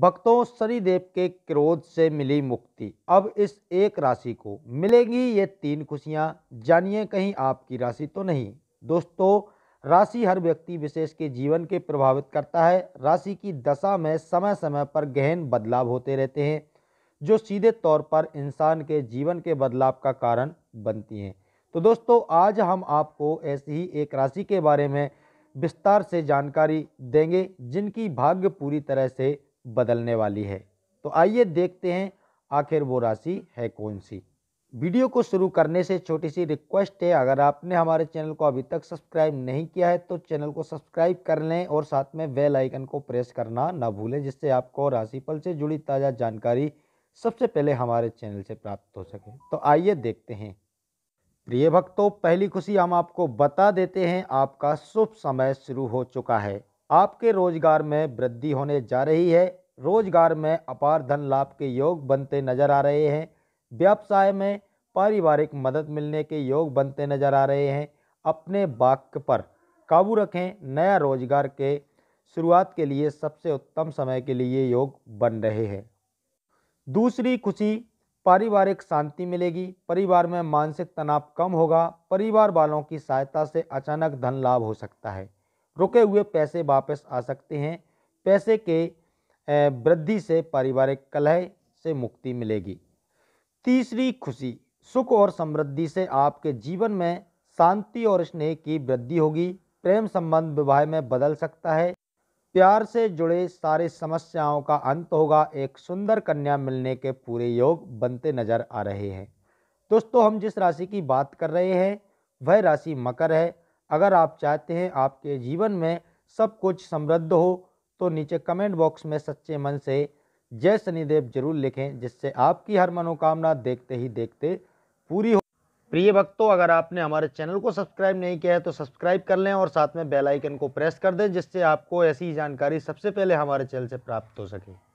भक्तों शनिदेव के क्रोध से मिली मुक्ति अब इस एक राशि को मिलेंगी ये तीन खुशियाँ जानिए कहीं आपकी राशि तो नहीं दोस्तों राशि हर व्यक्ति विशेष के जीवन के प्रभावित करता है राशि की दशा में समय समय पर गहन बदलाव होते रहते हैं जो सीधे तौर पर इंसान के जीवन के बदलाव का कारण बनती हैं तो दोस्तों आज हम आपको ऐसी ही एक राशि के बारे में विस्तार से जानकारी देंगे जिनकी भाग्य पूरी तरह से बदलने वाली है तो आइए देखते हैं आखिर वो राशि है कौन सी वीडियो को शुरू करने से छोटी सी रिक्वेस्ट है अगर आपने हमारे चैनल को अभी तक सब्सक्राइब नहीं किया है तो चैनल को सब्सक्राइब कर लें और साथ में बेल आइकन को प्रेस करना ना भूलें जिससे आपको राशिफल से जुड़ी ताज़ा जानकारी सबसे पहले हमारे चैनल से प्राप्त हो सके तो आइए देखते हैं प्रिय भक्तों पहली खुशी हम आपको बता देते हैं आपका शुभ समय शुरू हो चुका है आपके रोजगार में वृद्धि होने जा रही है रोजगार में अपार धन लाभ के योग बनते नजर आ रहे हैं व्यवसाय में पारिवारिक मदद मिलने के योग बनते नजर आ रहे हैं अपने वाक्य पर काबू रखें नया रोजगार के शुरुआत के लिए सबसे उत्तम समय के लिए योग बन रहे हैं दूसरी खुशी पारिवारिक शांति मिलेगी परिवार में मानसिक तनाव कम होगा परिवार वालों की सहायता से अचानक धन लाभ हो सकता है रुके हुए पैसे वापस आ सकते हैं पैसे के वृद्धि से पारिवारिक कलह से मुक्ति मिलेगी तीसरी खुशी सुख और समृद्धि से आपके जीवन में शांति और स्नेह की वृद्धि होगी प्रेम संबंध विवाह में बदल सकता है प्यार से जुड़े सारे समस्याओं का अंत होगा एक सुंदर कन्या मिलने के पूरे योग बनते नजर आ रहे हैं दोस्तों हम जिस राशि की बात कर रहे हैं वह राशि मकर है अगर आप चाहते हैं आपके जीवन में सब कुछ समृद्ध हो तो नीचे कमेंट बॉक्स में सच्चे मन से जय शनिदेव जरूर लिखें जिससे आपकी हर मनोकामना देखते ही देखते पूरी हो प्रिय भक्तों अगर आपने हमारे चैनल को सब्सक्राइब नहीं किया है तो सब्सक्राइब कर लें और साथ में बेल आइकन को प्रेस कर दें जिससे आपको ऐसी जानकारी सबसे पहले हमारे चैनल से प्राप्त हो सके